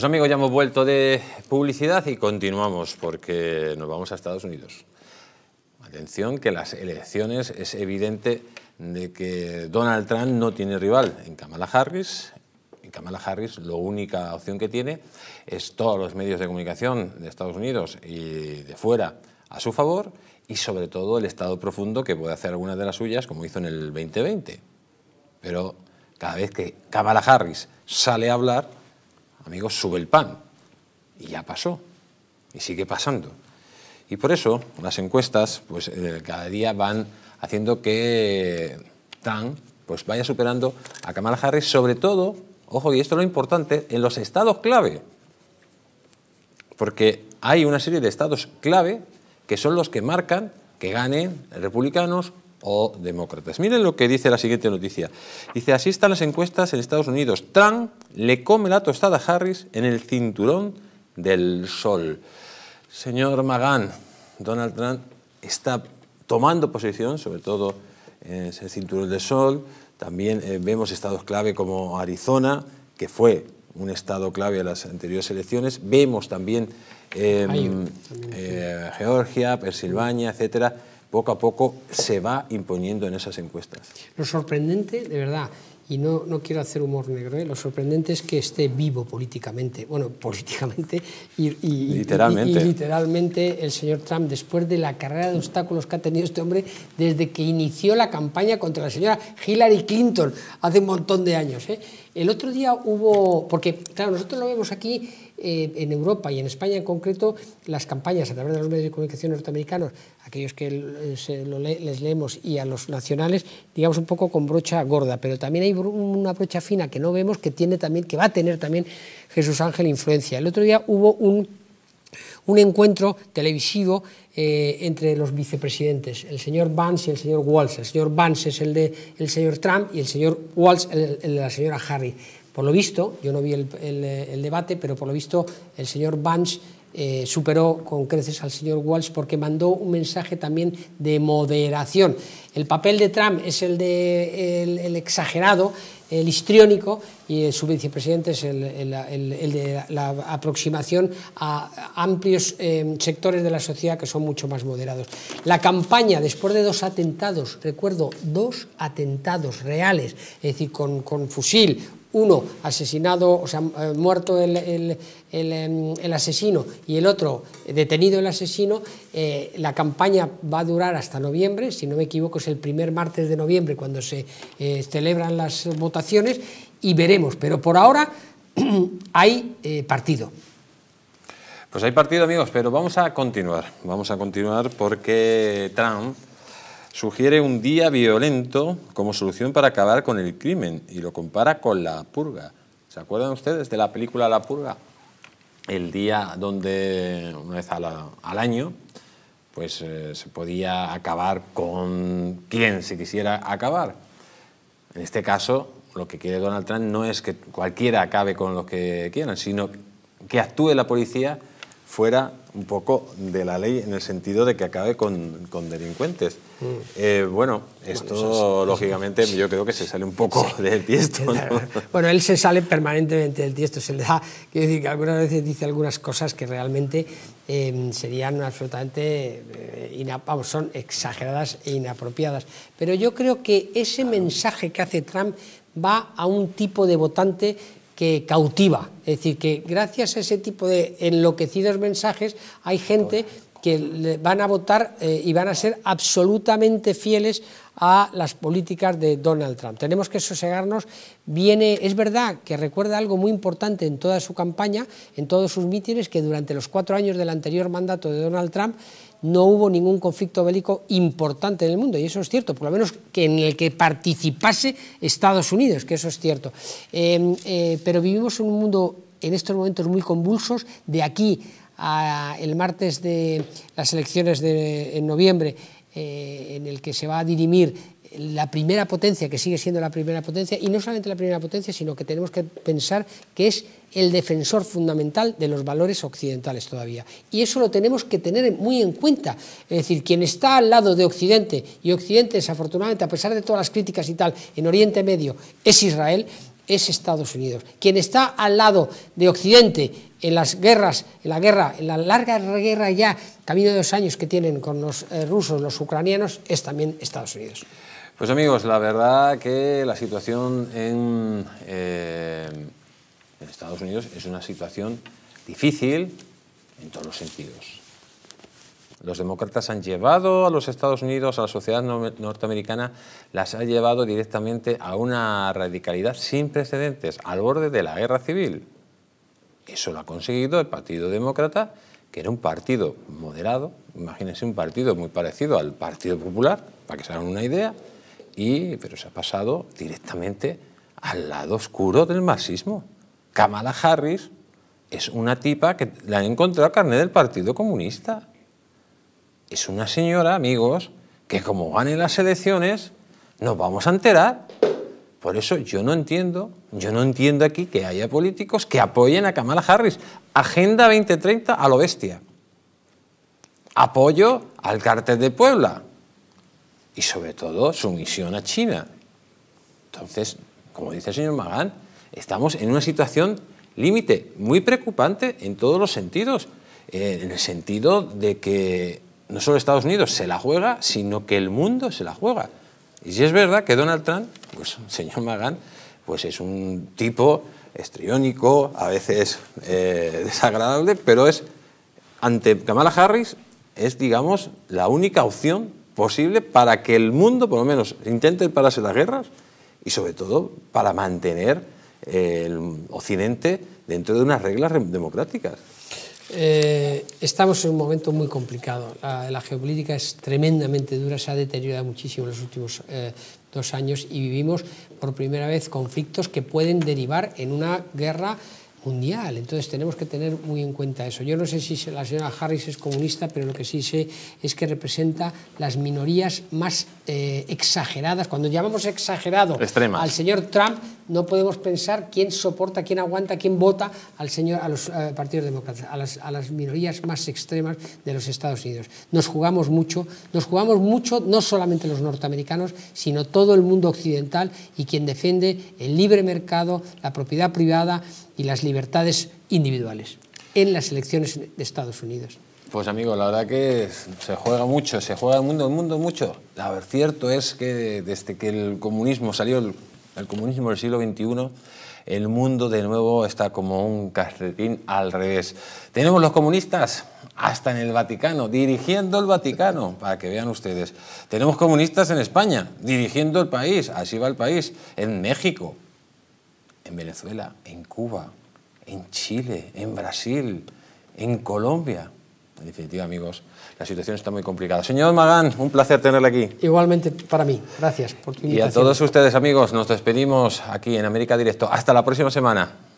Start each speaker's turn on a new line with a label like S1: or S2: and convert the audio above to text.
S1: Pues, amigos, ya hemos vuelto de publicidad y continuamos porque nos vamos a Estados Unidos. Atención que las elecciones es evidente de que Donald Trump no tiene rival en Kamala Harris. En Kamala Harris la única opción que tiene es todos los medios de comunicación de Estados Unidos y de fuera a su favor y sobre todo el estado profundo que puede hacer algunas de las suyas como hizo en el 2020. Pero cada vez que Kamala Harris sale a hablar amigos, sube el pan. Y ya pasó. Y sigue pasando. Y por eso las encuestas, pues eh, cada día van haciendo que Tan pues vaya superando a Kamala Harris, sobre todo, ojo, y esto es lo importante, en los estados clave. Porque hay una serie de estados clave que son los que marcan que ganen republicanos o demócratas. Miren lo que dice la siguiente noticia. Dice, así están las encuestas en Estados Unidos. Trump le come la tostada a Harris en el cinturón del sol. Señor Magán, Donald Trump está tomando posición, sobre todo en el cinturón del sol. También eh, vemos estados clave como Arizona, que fue un estado clave en las anteriores elecciones. Vemos también, em, eh, Georgia, Pensilvania, etcétera poco a poco se va imponiendo en esas encuestas.
S2: Lo sorprendente, de verdad, y no, no quiero hacer humor negro, ¿eh? lo sorprendente es que esté vivo políticamente, bueno, políticamente y, literalmente. literalmente el señor Trump, después de la carrera de obstáculos que ha tenido este hombre desde que inició la campaña contra la señora Hillary Clinton hace un montón de años. ¿eh? El otro día hubo, porque claro, nosotros lo vemos aquí eh, en Europa y en España en concreto, las campañas a través de los medios de comunicación norteamericanos, aquellos que eh, se les leemos y a los nacionales, digamos un poco con brocha gorda, pero también hay una brocha fina que no vemos que tiene también, que va a tener también Jesús Ángel influencia. El otro día hubo un un encuentro televisivo eh, entre los vicepresidentes, el señor Vance y el señor Walsh. El señor Vance es el de el señor Trump y el señor Walsh el, el de la señora Harry. Por lo visto, yo no vi el, el debate, pero por lo visto el señor Vance eh, superó con creces al señor Walsh porque mandó un mensaje también de moderación. El papel de Trump es el de el, exagerado, el histriónico, y eh, su vicepresidente es el, de la aproximación a amplios eh, sectores de la sociedad que son mucho más moderados. La campaña, después de dos atentados, recuerdo, dos atentados reales, es decir, con, con fusil, uno asesinado, o sea, eh, muerto em, el, asesino y el otro detenido el asesino, eh, la campaña va a durar hasta noviembre, si no me equivoco es el primer martes de noviembre cuando se eh, celebran las votaciones y veremos, pero por ahora hay partido.
S1: Pues hay partido amigos, pero vamos a continuar, vamos a continuar porque Trump Sugiere un día violento como solución para acabar con el crimen y lo compara con la purga. ¿Se acuerdan ustedes de la película La purga? El día donde, una vez al, año, pues eh, se podía acabar con quien se quisiera acabar. En este caso, lo que quiere Donald Trump no es que cualquiera acabe con lo que quieran, sino que actúe la policía fuera un poco de la ley en el sentido de que acabe con, delincuentes. Mm. Eh, bueno, esto lógicamente yo creo que se sale un poco del tiesto.
S2: Bueno, él se sale permanentemente del tiesto, se le da, quiero decir, que algunas veces dice algunas cosas que realmente em, serían absolutamente, eh, son exageradas e inapropiadas. Pero yo creo que ese mensaje que hace Trump va a un tipo de votante que cautiva. Es decir, que gracias a ese tipo de enloquecidos mensajes hay gente que van a votar eh, y van a ser absolutamente fieles a las políticas de Donald Trump. Tenemos que sosegarnos. Viene, es verdad que recuerda algo muy importante en toda su campaña, en todos sus mítines, que durante los cuatro años del anterior mandato de Donald Trump no hubo ningún conflicto bélico importante en el mundo, y eso es cierto, por lo menos que en el que participase Estados Unidos, que eso es cierto. Em, eh, pero vivimos en un mundo en estos momentos muy convulsos, de aquí al el martes de las elecciones de en noviembre eh, en el que se va a dirimir la primera potencia, que sigue siendo la primera potencia, y no solamente la primera potencia, sino que tenemos que pensar que es el defensor fundamental de los valores occidentales todavía. Y eso lo tenemos que tener muy en cuenta. Es decir, quien está al lado de Occidente, y Occidente desafortunadamente, a pesar de todas las críticas y tal, en Oriente Medio es Israel, es Estados Unidos. Quien está al lado de Occidente en las guerras, en la guerra, en la larga guerra ya, camino de dos años que tienen con los eh, rusos, los ucranianos, es también Estados Unidos.
S1: Pues amigos, la verdad que la situación en, eh, en Estados Unidos es una situación difícil en todos los sentidos. Los demócratas han llevado a los Estados Unidos, a la sociedad norteamericana, las ha llevado directamente a una radicalidad sin precedentes, al borde de la guerra civil. Eso lo ha conseguido el Partido Demócrata, que era un partido moderado, imagínense un partido muy parecido al Partido Popular, para que se hagan una idea, y, pero se ha pasado directamente al lado oscuro del marxismo. Kamala Harris es una tipa que la han encontrado carne del Partido Comunista es una señora, amigos, que como gane las elecciones, nos vamos a enterar. Por eso yo no entiendo, yo no entiendo aquí que haya políticos que apoyen a Kamala Harris. Agenda 2030 a lo bestia. Apoyo al cártel de Puebla. Y sobre todo, sumisión a China. Entonces, como dice el señor Magán, estamos en una situación límite muy preocupante en todos los sentidos. Eh, en el sentido de que no solo Estados Unidos se la juega, sino que el mundo se la juega. Y si es verdad que Donald Trump, pues señor Magán, pues es un tipo estriónico, a veces eh, desagradable, pero es, ante Kamala Harris, es, digamos, la única opción posible para que el mundo, por lo menos, intente pararse las guerras y, sobre todo, para mantener el Occidente dentro de unas reglas democráticas.
S2: Eh, estamos en un momento muy complicado. La, geopolítica es tremendamente dura, se ha deteriorado muchísimo en los últimos eh, dos años y vivimos por primera vez conflictos que pueden derivar en una guerra mundial. Entonces tenemos que tener muy en cuenta eso. Yo no sé si la señora Harris es comunista, pero lo que sí sé es que representa las minorías más eh, exageradas. Cuando llamamos exagerado al señor Trump, no podemos pensar quién soporta, quién aguanta, quién vota al señor, a los eh, partidos democráticos, a las, minorías más extremas de los Estados Unidos. Nos jugamos mucho, nos jugamos mucho no solamente los norteamericanos, sino todo el mundo occidental y quien defiende el libre mercado, la propiedad privada y las libertades individuales en las elecciones de Estados Unidos.
S1: Pues amigo, la verdad que se juega mucho, se juega el mundo, el mundo mucho. A ver, cierto es que desde que el comunismo salió el comunismo del siglo XXI, el mundo de nuevo está como un carretín al revés. Tenemos los comunistas hasta en el Vaticano, dirigiendo el Vaticano, para que vean ustedes. Tenemos comunistas en España, dirigiendo el país, así va el país, en México, en Venezuela, en Cuba, en Chile, en Brasil, en Colombia. En definitiva, amigos, la situación está muy complicada. Señor Magán, un placer tenerle aquí.
S2: Igualmente para mí. Gracias por tu invitación. Y a todos
S1: ustedes, amigos, nos despedimos aquí en América Directo. Hasta la próxima semana.